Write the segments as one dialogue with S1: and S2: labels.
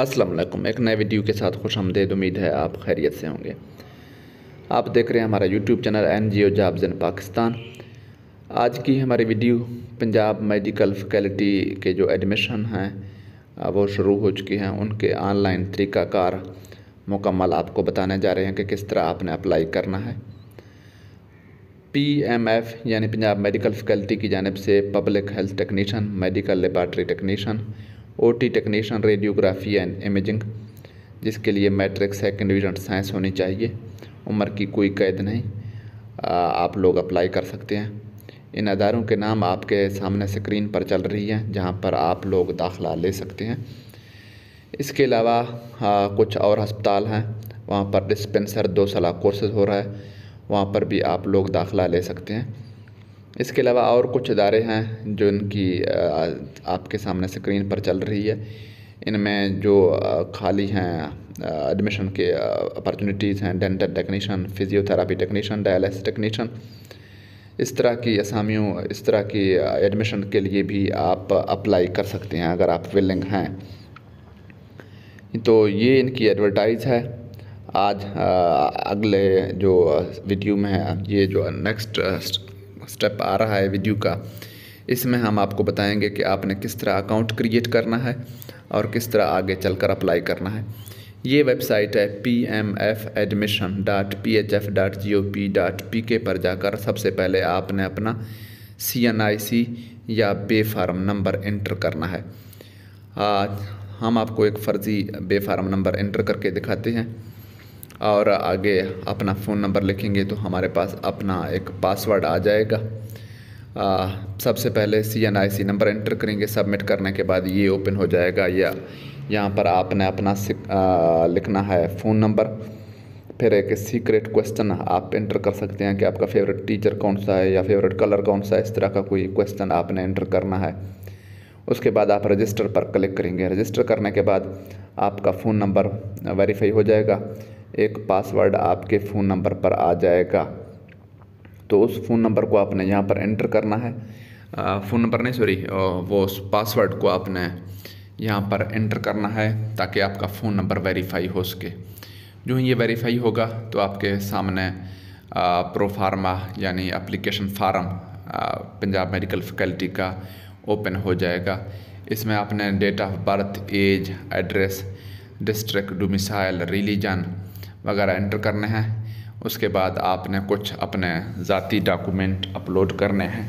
S1: असलम एक नए वीडियो के साथ खुश आमदेद उम्मीद है आप खैरियत से होंगे आप देख रहे हैं हमारा YouTube channel N G O jobs in Pakistan आज की हमारी वीडियो पंजाब मेडिकल फैकल्टी के जो एडमिशन हैं वो शुरू हो चुकी हैं उनके ऑनलाइन तरीक़ाकार मुकम्मल आपको बताने जा रहे हैं कि किस तरह आपने अप्लाई करना है पी एम एफ़ यानी पंजाब मेडिकल फैकल्टी की जानब से public health technician medical laboratory technician OT technician radiography and imaging जिसके लिए मैट्रिक सेकेंड डिविजन साइंस होनी चाहिए उम्र की कोई कैद नहीं आप लोग अप्लाई कर सकते हैं इन अदारों के नाम आपके सामने स्क्रीन पर चल रही हैं जहां पर आप लोग दाखला ले सकते हैं इसके अलावा कुछ और हस्पताल हैं वहाँ पर डिस्पेंसर दो सलाह कोर्सेज हो रहा है वहाँ पर भी आप लोग दाखला ले सकते हैं इसके अलावा और कुछ इदारे हैं जो इनकी आपके सामने स्क्रीन पर चल रही है इनमें जो खाली हैं एडमिशन के अपॉर्चुनिटीज़ हैं dental technician physiotherapy technician dialysis technician इस तरह की असामियों इस तरह की एडमिशन के लिए भी आप अप्लाई कर सकते हैं अगर आप विलिंग हैं तो ये इनकी एडवर्टाइज़ है आज अगले जो वीडियो में है ये जो नेक्स्ट स्टेप आ रहा है वीडियो का इसमें हम आपको बताएंगे कि आपने किस तरह अकाउंट क्रिएट करना है और किस तरह आगे चलकर अप्लाई करना है ये वेबसाइट है P M F admission dot P H F dot G O P dot P K पर जाकर सबसे पहले आपने अपना सी एन आई सी या बे फार्म नंबर एंटर करना है आज हम आपको एक फ़र्ज़ी बे फार्म नंबर एंटर करके दिखाते हैं और आगे अपना फ़ोन नंबर लिखेंगे तो हमारे पास अपना एक पासवर्ड आ जाएगा आ, सबसे पहले C N I C number enter करेंगे सबमिट करने के बाद ये ओपन हो जाएगा या यहाँ पर आपने अपना आ, लिखना है फ़ोन नंबर फिर एक सीक्रेट क्वेश्चन आप एंटर कर सकते हैं कि आपका फेवरेट टीचर कौन सा है या फेवरेट कलर कौन सा है इस तरह का कोई क्वेश्चन आपने एंटर करना है उसके बाद आप रजिस्टर पर क्लिक करेंगे रजिस्टर करने के बाद आपका फ़ोन नंबर वेरीफाई हो जाएगा एक पासवर्ड आपके फ़ोन नंबर पर आ जाएगा तो उस फ़ोन नंबर को आपने यहाँ पर एंटर करना है फ़ोन नंबर नहीं सॉरी वो उस पासवर्ड को आपने यहाँ पर एंटर करना है ताकि आपका फ़ोन नंबर वेरीफाई हो सके जो ये वेरीफाई होगा तो आपके सामने प्रोफार्मा यानी application form Punjab medical faculty का ओपन हो जाएगा इसमें आपने date of birth age address district domicile religion वगैरह इंटर करने हैं उसके बाद आपने कुछ अपने ज़ाती डॉक्यूमेंट अपलोड करने हैं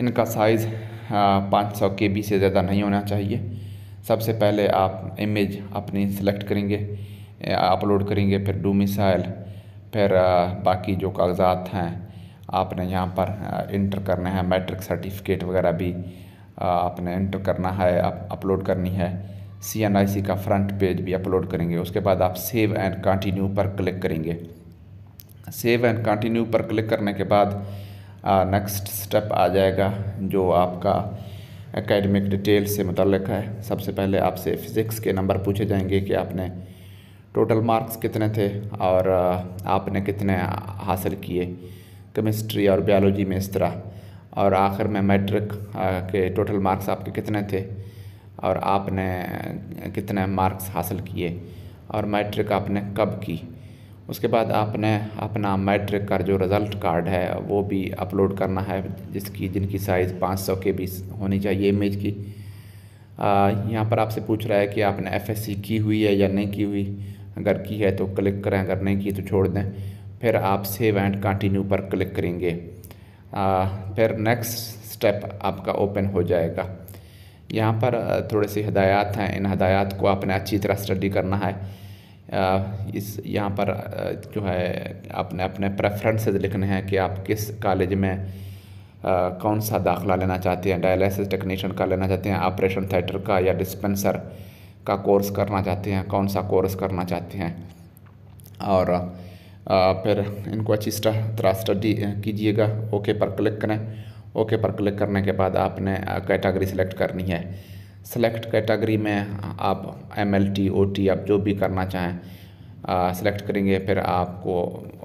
S1: इनका साइज़ हाँ, पाँच सौ के बी से ज़्यादा नहीं होना चाहिए सबसे पहले आप इमेज अपनी सिलेक्ट करेंगे अपलोड करेंगे फिर डोमिसाइल फिर हाँ, बाकी जो कागजात हैं आपने यहाँ पर इंटर हाँ, करना है मैट्रिक सर्टिफिकेट वगैरह भी आपने इंटर करना है अपलोड करनी है सी का फ्रंट पेज भी अपलोड करेंगे उसके बाद आप सेव एंड कंटिन्यू पर क्लिक करेंगे सेव एंड कंटिन्यू पर क्लिक करने के बाद नेक्स्ट स्टेप आ जाएगा जो आपका एकेडमिक डिटेल से मुतलक है सबसे पहले आपसे फ़िज़िक्स के नंबर पूछे जाएंगे कि आपने टोटल मार्क्स कितने थे और आपने कितने हासिल किए केमिस्ट्री और बायोलॉजी में इस तरह और आखिर में मैट्रिक के टोटल मार्क्स आपके कितने थे और आपने कितने मार्क्स हासिल किए और मैट्रिक आपने कब की उसके बाद आपने अपना मैट्रिक का जो रिज़ल्ट कार्ड है वो भी अपलोड करना है जिसकी जिनकी साइज़ 500 के बीस होनी चाहिए इमेज की यहाँ पर आपसे पूछ रहा है कि आपने एफएससी की हुई है या नहीं की हुई अगर की है तो क्लिक करें अगर नहीं की तो छोड़ दें फिर आप सेव एंड कंटिन्यू पर क्लिक करेंगे आ, फिर नेक्स्ट स्टेप आपका ओपन हो जाएगा यहाँ पर थोड़े से हदायत हैं इन हदायत को आपने अच्छी तरह स्टडी करना है इस यहाँ पर जो है आपने अपने प्रेफरेंसेस लिखने हैं कि आप किस कॉलेज में कौन सा दाखला लेना चाहते हैं डायलिसिस टेक्नीशियन का लेना चाहते हैं ऑपरेशन थिएटर का या डिस्पेंसर का कोर्स करना चाहते हैं कौन सा कोर्स करना चाहते हैं और फिर इनको अच्छी तरह स्टडी कीजिएगा ओके पर क्लिक करें ओके पर क्लिक करने के बाद आपने कैटागरी सिलेक्ट करनी है सेलेक्ट कैटागरी में आप M L T O T आप जो भी करना चाहें सेलेक्ट करेंगे फिर आपको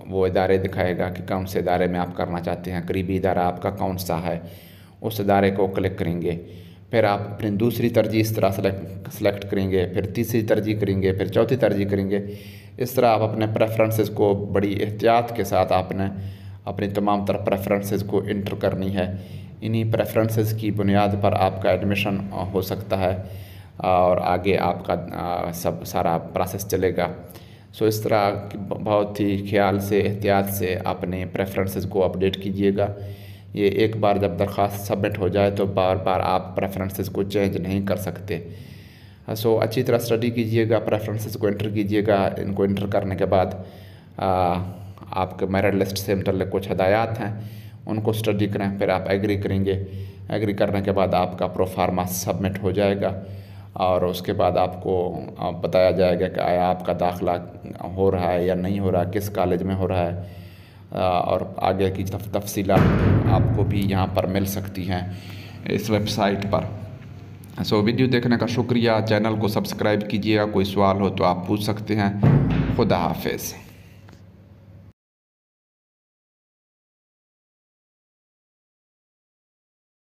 S1: वो इदारे दिखाएगा कि कौन से इदारे में आप करना चाहते हैं करीबी इदारा आपका कौन सा है उस इदारे को क्लिक करेंगे फिर आप अपनी दूसरी तरजीह इस तरह सेलेक्ट सेलेक्ट करेंगे फिर तीसरी तरजीह करेंगे फिर चौथी तरजीह करेंगे इस तरह आप अपने प्रेफरेंसेस को बड़ी एहतियात के साथ आपने अपने तमाम तरह प्रेफरेंसेस को इंटर करनी है इन्हीं प्रेफरेंसेस की बुनियाद पर आपका एडमिशन हो सकता है और आगे आपका सब सारा प्रोसेस चलेगा सो इस तरह बहुत ही ख्याल से एहतियात से अपने प्रेफरेंसेस को अपडेट कीजिएगा ये एक बार जब दरख्वास्त सबमिट हो जाए तो बार बार आप प्रेफरेंसेस को चेंज नहीं कर सकते सो अच्छी तरह स्टडी कीजिएगा प्रेफरेंसेस को इंटर कीजिएगा इनको इंटर करने के बाद आ, आपके मेरिट लिस्ट से मतलब कुछ हदायत हैं उनको स्टडी करें फिर आप एग्री करेंगे एग्री करने के बाद आपका प्रोफार्मा सबमिट हो जाएगा और उसके बाद आपको बताया जाएगा कि आया आपका दाखला हो रहा है या नहीं हो रहा है किस कॉलेज में हो रहा है और आगे की तफ, तफसीला आपको भी यहाँ पर मिल सकती हैं इस वेबसाइट पर सो so, वीडियो देखने का शुक्रिया चैनल को सब्सक्राइब कीजिएगा कोई सवाल हो तो आप पूछ सकते हैं खुदा हाफिज़